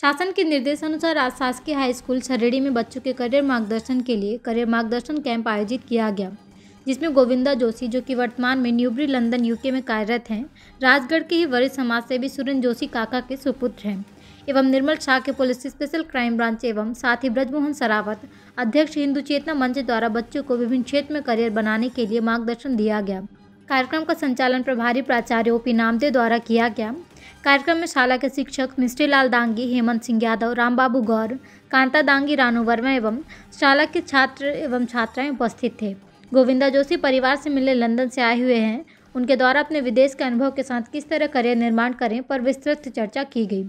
शासन के अनुसार आज शासकीय हाई स्कूल छरेड़ी में बच्चों के करियर मार्गदर्शन के लिए करियर मार्गदर्शन कैंप आयोजित किया गया जिसमें गोविंदा जोशी जो कि वर्तमान में न्यूब्री लंदन यूके में कार्यरत हैं राजगढ़ के ही वरिष्ठ समाज भी सुरेंद्र जोशी काका के सुपुत्र हैं एवं निर्मल शाह के पुलिस स्पेशल क्राइम ब्रांच एवं साथ ही ब्रजमोहन सरावत अध्यक्ष हिंदू चेतना मंच द्वारा बच्चों को विभिन्न क्षेत्र में करियर बनाने के लिए मार्गदर्शन दिया गया कार्यक्रम का संचालन प्रभारी प्राचार्य ओपी नामदेव द्वारा किया गया कार्यक्रम में शाला के शिक्षक लाल दांगी हेमंत सिंह यादव रामबाबू गौर कांता दांगी रानू वर्मा एवं शाला के छात्र एवं छात्राएं उपस्थित थे गोविंदा जोशी परिवार से मिले लंदन से आए हुए हैं उनके द्वारा अपने विदेश के अनुभव के साथ किस तरह करियर निर्माण करें पर विस्तृत चर्चा की गई